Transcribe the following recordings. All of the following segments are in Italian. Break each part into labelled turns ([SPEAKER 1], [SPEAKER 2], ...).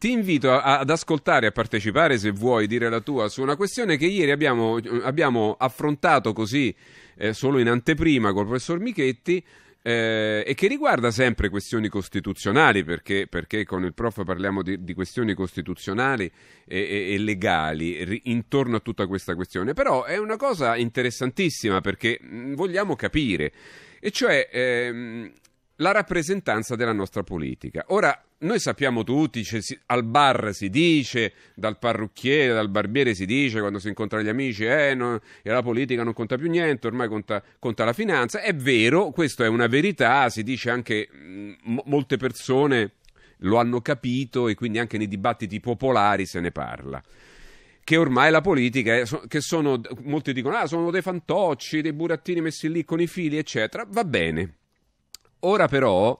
[SPEAKER 1] Ti invito a, ad ascoltare, a partecipare se vuoi dire la tua su una questione che ieri abbiamo, abbiamo affrontato così eh, solo in anteprima col professor Michetti. Eh, e che riguarda sempre questioni costituzionali, perché, perché con il prof parliamo di, di questioni costituzionali e, e, e legali ri, intorno a tutta questa questione, però è una cosa interessantissima perché mh, mm, vogliamo capire, e cioè ehm, la rappresentanza della nostra politica. Ora, noi sappiamo tutti, cioè, si, al bar si dice, dal parrucchiere, dal barbiere si dice, quando si incontra gli amici, eh, no, la politica non conta più niente, ormai conta, conta, la finanza. È vero, questa è una verità, si dice anche, m- mm, molte persone lo hanno capito e quindi anche nei dibattiti popolari se ne parla che ormai la politica, che sono, molti dicono, ah, sono dei fantocci, dei burattini messi lì con i fili, eccetera, va bene. Ora però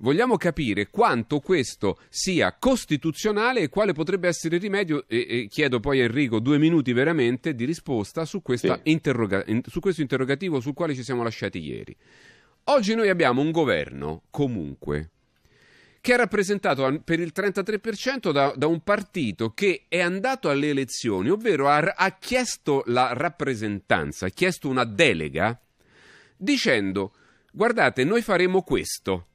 [SPEAKER 1] vogliamo capire quanto questo sia costituzionale e quale potrebbe essere il rimedio. E, e chiedo poi a Enrico due minuti veramente di risposta su, sì. interroga- su questo interrogativo sul quale ci siamo lasciati ieri. Oggi noi abbiamo un governo, comunque, che è rappresentato per il 33% da, da, un partito che è andato alle elezioni, ovvero ha, ha chiesto la rappresentanza, ha chiesto una delega, dicendo guardate, noi faremo questo.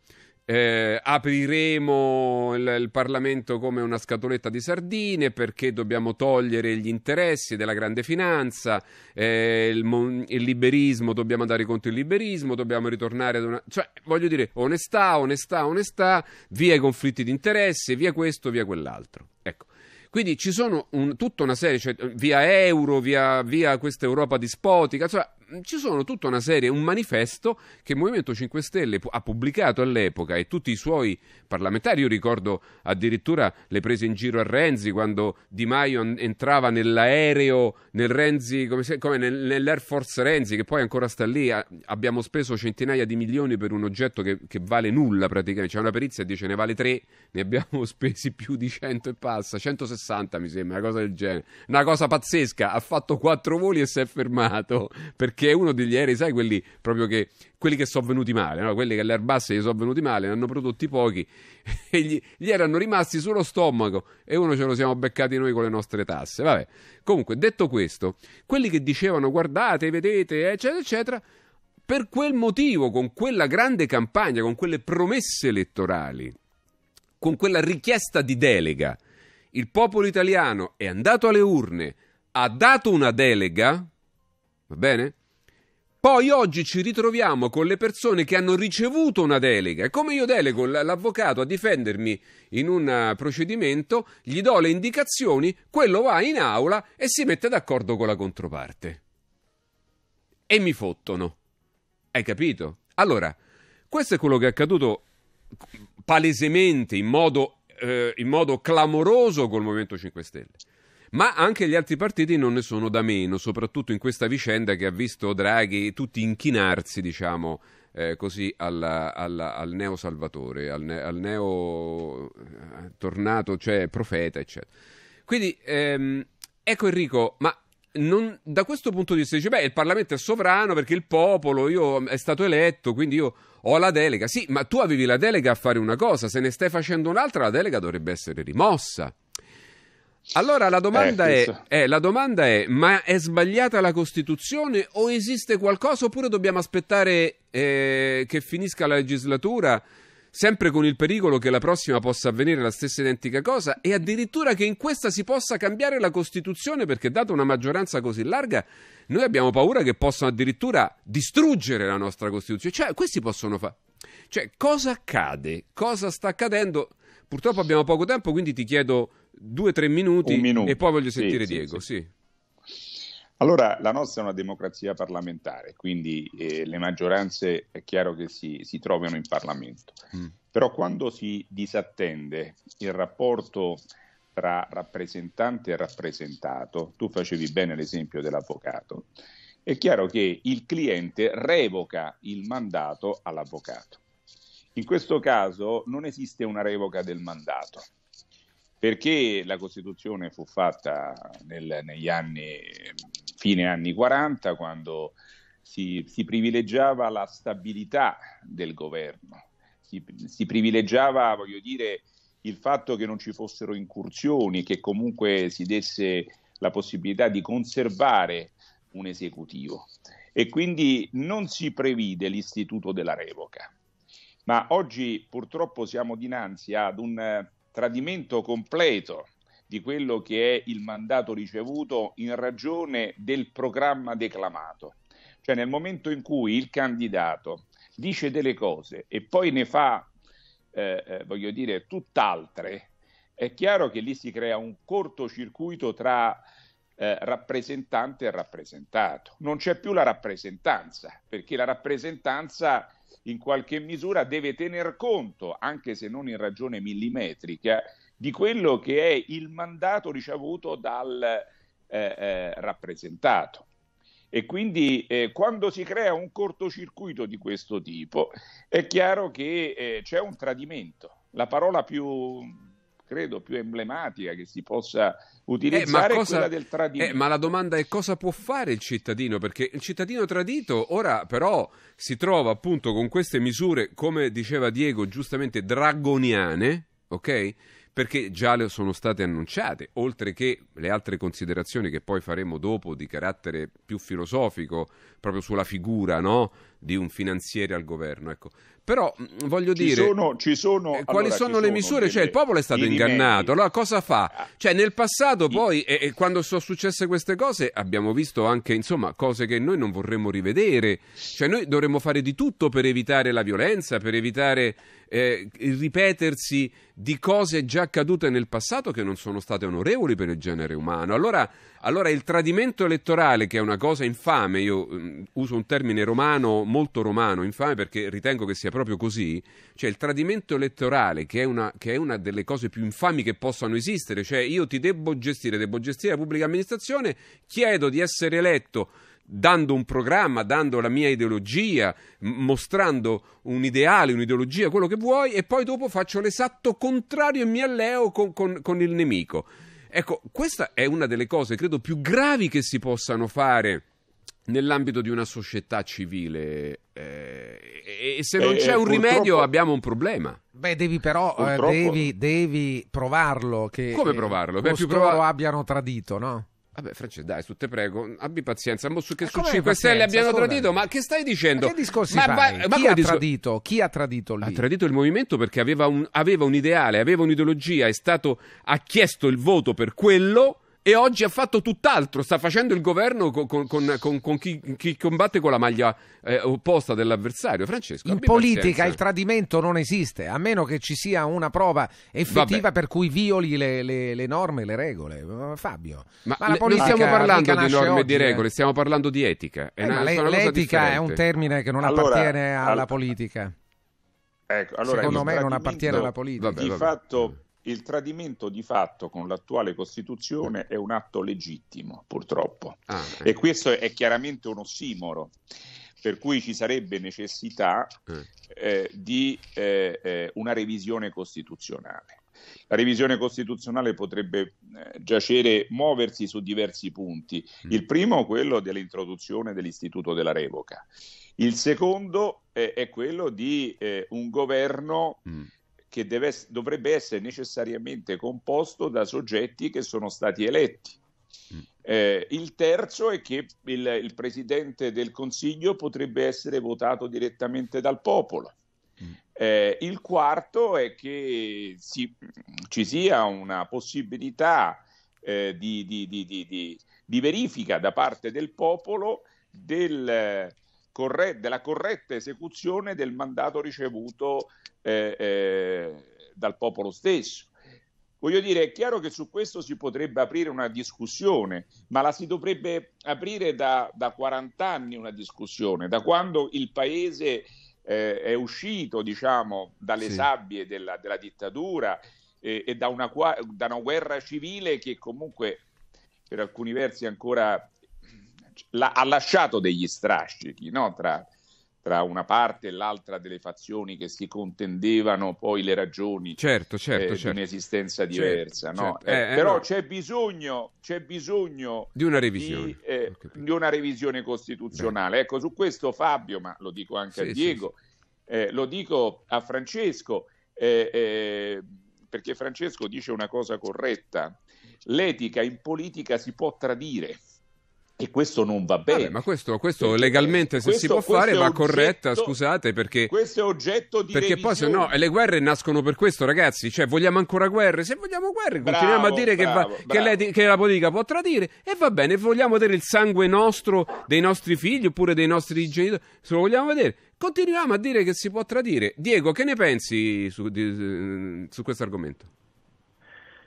[SPEAKER 1] Eh, apriremo il, il, Parlamento come una scatoletta di sardine perché dobbiamo togliere gli interessi della grande finanza, eh, il, il, liberismo, dobbiamo andare contro il liberismo, dobbiamo ritornare ad una... cioè, voglio dire, onestà, onestà, onestà, via i conflitti di interesse, via questo, via quell'altro. Ecco. Quindi ci sono un, tutta una serie, cioè, via euro, via, via questa Europa dispotica, cioè, ci sono tutta una serie, un manifesto che il Movimento 5 Stelle ha pubblicato all'epoca e tutti i suoi parlamentari, io ricordo addirittura le prese in giro a Renzi quando Di Maio entrava nell'aereo, nel Renzi, come, se, come nel, nell'Air Force Renzi che poi ancora sta lì, a, abbiamo speso centinaia di milioni per un oggetto che, che vale nulla praticamente, c'è una perizia e dice ne vale tre, ne abbiamo spesi più di 100 e passa, 160 mi sembra, una cosa del genere, una cosa pazzesca, ha fatto quattro voli e si è fermato perché che è uno degli aerei, sai, quelli proprio che, quelli che sono venuti male, no? quelli che all'Airbus gli sono venuti male, ne hanno prodotti pochi e gli, gli, erano rimasti sullo stomaco e uno ce lo siamo beccati noi con le nostre tasse. Vabbè. Comunque, detto questo, quelli che dicevano guardate, vedete, eccetera, eccetera, per quel motivo, con quella grande campagna, con quelle promesse elettorali, con quella richiesta di delega, il popolo italiano è andato alle urne, ha dato una delega, va bene? Poi oggi ci ritroviamo con le persone che hanno ricevuto una delega e come io delego l'avvocato a difendermi in un eh, procedimento, gli do le indicazioni, quello va in aula e si mette d'accordo con la controparte. E mi fottono. Hai capito? Allora, questo è quello che è accaduto palesemente, in modo, eh, in modo clamoroso col Movimento 5 Stelle. Ma anche gli altri partiti non ne sono da meno, soprattutto in questa vicenda che ha visto Draghi tutti inchinarsi, diciamo, eh, così alla, alla, al neo Salvatore, al, ne, al neo eh, tornato, cioè profeta, eccetera. Quindi, ehm, ecco Enrico, ma non, da questo punto di vista dice, beh, il Parlamento è sovrano perché il popolo io, mm, è stato eletto, quindi io ho la delega. Sì, ma tu avevi la delega a fare una cosa, se ne stai facendo un'altra, la delega dovrebbe essere rimossa. Allora la domanda, eh, è, eh, la domanda, è, ma è sbagliata la Costituzione o esiste qualcosa oppure dobbiamo aspettare eh, che finisca la legislatura? sempre con il pericolo che la prossima possa avvenire la stessa identica cosa e addirittura che in questa si possa cambiare la Costituzione perché data una maggioranza così larga noi abbiamo paura che possano addirittura distruggere la nostra Costituzione. Cioè, questi possono fare... Cioè, cosa accade? Cosa sta accadendo? Purtroppo abbiamo poco tempo, quindi ti chiedo due o tre minuti e poi voglio sentire sì, Diego. Sì, sì. Allora,
[SPEAKER 2] la nostra è una democrazia parlamentare, quindi eh, le maggioranze è chiaro che si, si trovano in Parlamento. Mm. Però quando si disattende il rapporto tra rappresentante e rappresentato, tu facevi bene l'esempio dell'avvocato, è chiaro che il cliente revoca il mandato all'avvocato. In questo caso non esiste una revoca del mandato, perché la Costituzione fu fatta nel, negli anni, fine anni 40, quando si, si privilegiava la stabilità del governo, si, si, privilegiava, voglio dire, il fatto che non ci fossero incursioni, che comunque si desse la possibilità di conservare un esecutivo e quindi non si previde l'istituto della revoca. Ma oggi purtroppo siamo dinanzi ad un tradimento completo di quello che è il mandato ricevuto in ragione del programma declamato. Cioè nel momento in cui il candidato dice delle cose e poi ne fa, eh, eh voglio dire, tutt'altre, è chiaro che lì si crea un cortocircuito tra eh, rappresentante e rappresentato. Non c'è più la rappresentanza, perché la rappresentanza in qualche misura deve tener conto, anche se non in ragione millimetrica, di quello che è il mandato ricevuto dal eh, eh, rappresentato. E quindi eh, quando si crea un cortocircuito di questo tipo, è chiaro che eh, c'è un tradimento. La parola più credo, più emblematica che si possa eh, utilizzare eh, cosa, quella del tradimento. Eh, ma
[SPEAKER 1] la domanda è cosa può fare il cittadino? Perché il cittadino tradito ora però si trova appunto con queste misure, come diceva Diego, giustamente dragoniane, ok? Perché già le sono state annunciate, oltre che le altre considerazioni che poi faremo dopo di carattere più filosofico, proprio sulla figura, no? di un finanziere al governo. Ecco.
[SPEAKER 2] Però mm, voglio ci dire, sono, sono, eh, quali allora, sono le sono misure? Delle, cioè, il popolo è stato ingannato,
[SPEAKER 1] allora cosa fa? Ah. Cioè, nel passato poi, e, e, quando sono successe queste cose, abbiamo visto anche, insomma, cose che noi non vorremmo rivedere. Cioè, noi dovremmo fare di tutto per evitare la violenza, per evitare eh, il ripetersi di cose già accadute nel passato che non sono state onorevoli per il genere umano. Allora, allora il tradimento elettorale, che è una cosa infame, io mh, mm, uso un termine romano molto romano, infame, perché ritengo che sia proprio così, cioè il tradimento elettorale, che è, una, che è una delle cose più infami che possano esistere, cioè io ti devo gestire, devo gestire la pubblica amministrazione, chiedo di essere eletto dando un programma, dando la mia ideologia, mostrando un ideale, un'ideologia, quello che vuoi, e poi dopo faccio l'esatto contrario e mi alleo con, con, con il nemico. Ecco, questa è una delle cose, credo, più gravi che si possano fare nell'ambito di una società civile eh, e se non eh, c'è un rimedio abbiamo un problema. Beh, devi però eh, devi, devi, provarlo che Come provarlo? Beh, più prova... abbiano tradito, no? Vabbè, Francesco, dai, tu te prego, abbi pazienza. Mo su che eh, su 5 Stelle abbiamo Scusa. tradito? Ma che stai dicendo? Ma che discorsi ma, fai? Ma, ma Chi ha discor- tradito? Chi ha tradito lì? Ha tradito il movimento perché aveva un, aveva un ideale, aveva un'ideologia, è stato, ha chiesto il voto per quello e oggi ha fatto tutt'altro, sta facendo il governo con, con, con, con chi, chi, combatte con la maglia eh, opposta dell'avversario. Francesco, in politica pazienza. il tradimento non esiste, a meno che ci sia una prova effettiva Vabbè. per cui violi le, le, le, norme, le regole. Fabio, ma, ma la politica non stiamo parlando di norme e di eh. regole, stiamo parlando di etica. È eh, una, le, l'etica differente. è un termine che non allora, appartiene alla al... politica.
[SPEAKER 2] Ecco, allora Secondo me non appartiene alla politica. Vabbè, di vabbè. fatto il tradimento di fatto con l'attuale Costituzione è un atto legittimo, purtroppo. Ah, okay. Eh. E questo è chiaramente un ossimoro per cui ci sarebbe necessità eh, eh di eh, eh, una revisione costituzionale. La revisione costituzionale potrebbe eh, giacere, muoversi su diversi punti. Mm. Il primo, quello dell'introduzione dell'istituto della revoca. Il secondo è quello di un governo mm che deve, dovrebbe essere necessariamente composto da soggetti che sono stati eletti. Mm. Eh, il terzo è che il, il, Presidente del Consiglio potrebbe essere votato direttamente dal popolo. Mm. Eh, il quarto è che si, ci sia una possibilità eh, di, di, di, di, verifica da parte del popolo del, corre- della corretta esecuzione del mandato ricevuto eh, eh, dal popolo stesso. Voglio dire, è chiaro che su questo si potrebbe aprire una discussione, ma la si dovrebbe aprire da, da 40 anni una discussione, da quando il paese eh, è uscito, diciamo, dalle sì. sabbie della, della dittatura e, e da, una, da una guerra civile che comunque per alcuni versi ancora la, ha lasciato degli strascichi no? tra, tra, una parte e l'altra delle fazioni che si contendevano poi le ragioni certo, certo, eh, certo. di un'esistenza certo, diversa. No? Certo. Eh, eh, eh, però no. c'è, bisogno, c'è, bisogno, di una revisione, di, eh, okay. di una revisione costituzionale. Beh. Ecco, su questo Fabio, ma lo dico anche sì, a Diego, sì, sì. lo dico a Francesco, perché Francesco dice una cosa corretta l'etica in politica si può tradire. E questo non va
[SPEAKER 1] bene. Vabbè, ma questo, questo legalmente, se questo, si può fare, va corretta, scusate, perché.
[SPEAKER 2] Questo è oggetto di. Perché revisione. poi,
[SPEAKER 1] se no, le guerre nascono per questo, ragazzi. Cioè, vogliamo ancora guerre? Se vogliamo guerre, bravo, continuiamo a dire bravo, che, va, Che, lei, che la politica può tradire. E va bene, vogliamo vedere il sangue nostro, dei nostri figli oppure dei nostri genitori. Se lo vogliamo vedere, continuiamo a dire che si può tradire. Diego, che ne pensi su, su questo argomento?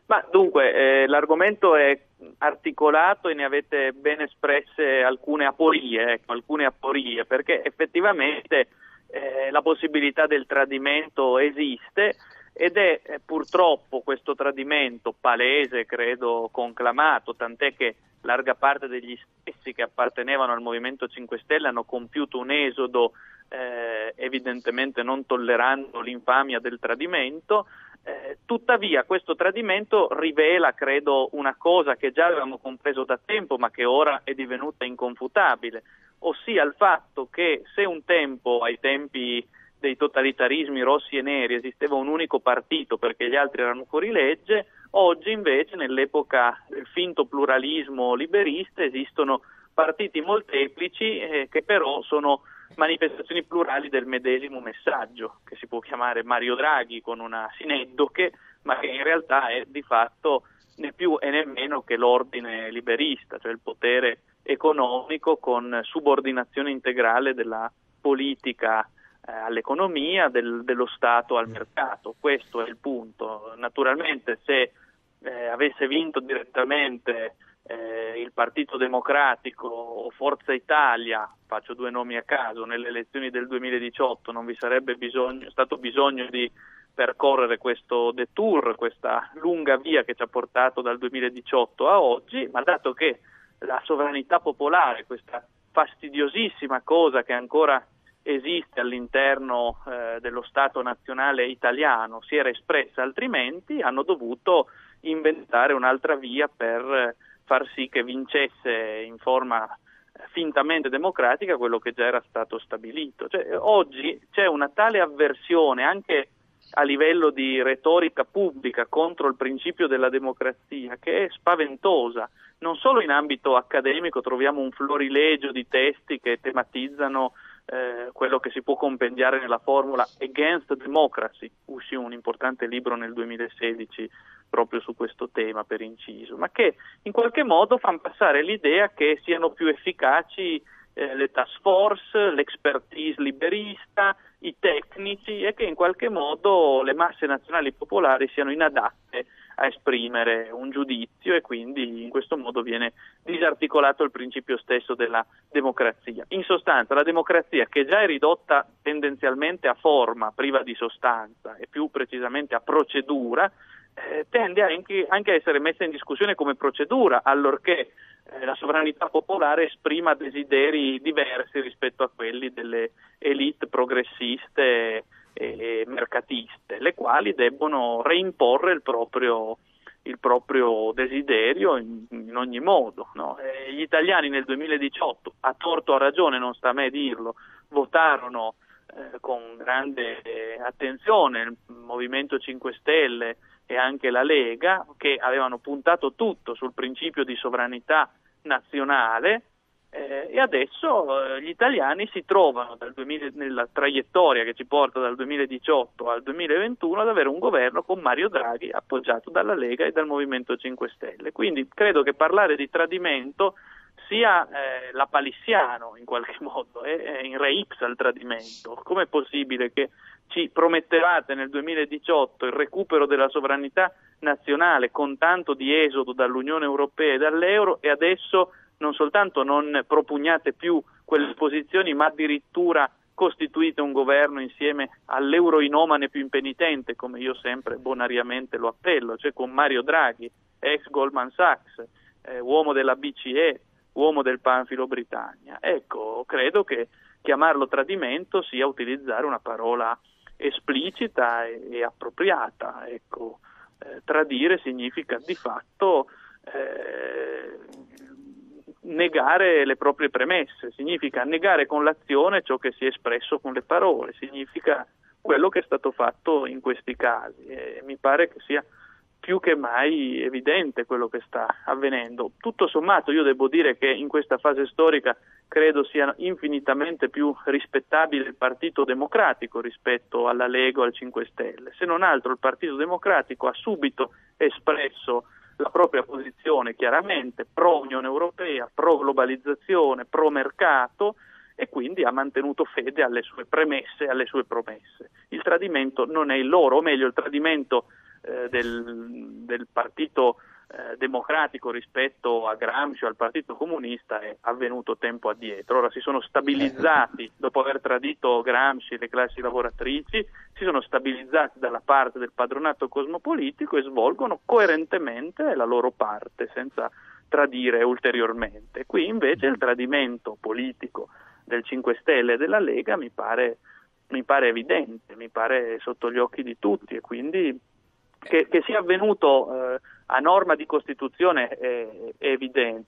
[SPEAKER 1] Ma
[SPEAKER 3] dunque, eh, l'argomento è articolato e ne avete ben espresse alcune aporie, ecco, alcune aporie perché effettivamente eh, la possibilità del tradimento esiste ed è eh, purtroppo questo tradimento palese, credo conclamato, tant'è che larga parte degli stessi che appartenevano al Movimento 5 Stelle hanno compiuto un esodo eh, evidentemente non tollerando l'infamia del tradimento eh, tuttavia questo tradimento rivela, credo, una cosa che già avevamo compreso da tempo ma che ora è divenuta inconfutabile, ossia il fatto che se un tempo, ai tempi dei totalitarismi rossi e neri, esisteva un unico partito perché gli altri erano fuori legge, oggi invece nell'epoca del finto pluralismo liberista esistono partiti molteplici eh, che però sono manifestazioni plurali del medesimo messaggio, che si può chiamare Mario Draghi con una sineddoche, ma che in realtà è di fatto né più e né meno che l'ordine liberista, cioè il potere economico con subordinazione integrale della politica eh, all'economia, del, dello Stato al mercato. Questo è il punto. Naturalmente se eh, avesse vinto direttamente eh, il Partito Democratico o Forza Italia, faccio due nomi a caso, nelle elezioni del 2018 non vi sarebbe bisogno, stato bisogno di percorrere questo detour, questa lunga via che ci ha portato dal 2018 a oggi, ma dato che la sovranità popolare, questa fastidiosissima cosa che ancora esiste all'interno eh, dello Stato nazionale italiano, si era espressa altrimenti, hanno dovuto inventare un'altra via per far sì che vincesse in forma eh, fintamente democratica quello che già era stato stabilito. Cioè, oggi c'è una tale avversione anche a livello di retorica pubblica contro il principio della democrazia che è spaventosa. Non solo in ambito accademico troviamo un florilegio di testi che tematizzano eh, quello che si può compendiare nella formula Against Democracy, uscì un importante libro nel 2016 proprio su questo tema per inciso, ma che in qualche modo fanno passare l'idea che siano più efficaci eh, le task force, l'expertise liberista, i tecnici e che in qualche modo le masse nazionali popolari siano inadatte a esprimere un giudizio e quindi in questo modo viene disarticolato il principio stesso della democrazia. In sostanza la democrazia che già è ridotta tendenzialmente a forma priva di sostanza e più precisamente a procedura eh, tende anche, anche, a essere messa in discussione come procedura, allorché eh, la sovranità popolare esprima desideri diversi rispetto a quelli delle elite progressiste e, mercatiste, le quali debbono reimporre il proprio, il proprio desiderio in, in, ogni modo. No? gli italiani nel 2018, a torto o a ragione, non sta a me dirlo, votarono eh, con grande eh, attenzione il Movimento 5 Stelle, e anche la Lega, che avevano puntato tutto sul principio di sovranità nazionale eh, e adesso eh, gli italiani si trovano 2000, nella traiettoria che ci porta dal 2018 al 2021 ad avere un governo con Mario Draghi appoggiato dalla Lega e dal Movimento 5 Stelle. Quindi credo che parlare di tradimento sia eh, la palissiano in qualche modo, è, eh, è eh, in re ipsa il tradimento. Com'è possibile che ci promettevate nel 2018 il recupero della sovranità nazionale con tanto di esodo dall'Unione Europea e dall'euro e adesso non soltanto non propugnate più quelle posizioni ma addirittura costituite un governo insieme all'euroinomane più impenitente come io sempre bonariamente lo appello, cioè con Mario Draghi, ex Goldman Sachs, eh, uomo della BCE, uomo del panfilo Britannia. Ecco, credo che chiamarlo tradimento sia utilizzare una parola esplicita e, e appropriata. Ecco, eh, tradire significa di fatto eh, negare le proprie premesse, significa negare con l'azione ciò che si è espresso con le parole, significa quello che è stato fatto in questi casi. E eh, mi pare che sia più che mai evidente quello che sta avvenendo. Tutto sommato io devo dire che in questa fase storica credo sia infinitamente più rispettabile il Partito Democratico rispetto alla Lega o al 5 Stelle. Se non altro il Partito Democratico ha subito espresso la propria posizione chiaramente pro Unione Europea, pro globalizzazione, pro mercato e quindi ha mantenuto fede alle sue premesse e alle sue promesse. Il tradimento non è il loro, o meglio il tradimento eh, del, del, partito eh, democratico rispetto a Gramsci o al partito comunista è avvenuto tempo addietro. Ora si sono stabilizzati, eh. dopo aver tradito Gramsci e le classi lavoratrici, si sono stabilizzati dalla parte del padronato cosmopolitico e svolgono coerentemente la loro parte senza tradire ulteriormente. Qui invece il tradimento politico del 5 Stelle e della Lega mi pare, mi pare evidente, mi pare sotto gli occhi di tutti e quindi che, che sia avvenuto eh, a norma di Costituzione è, eh, è, evidente,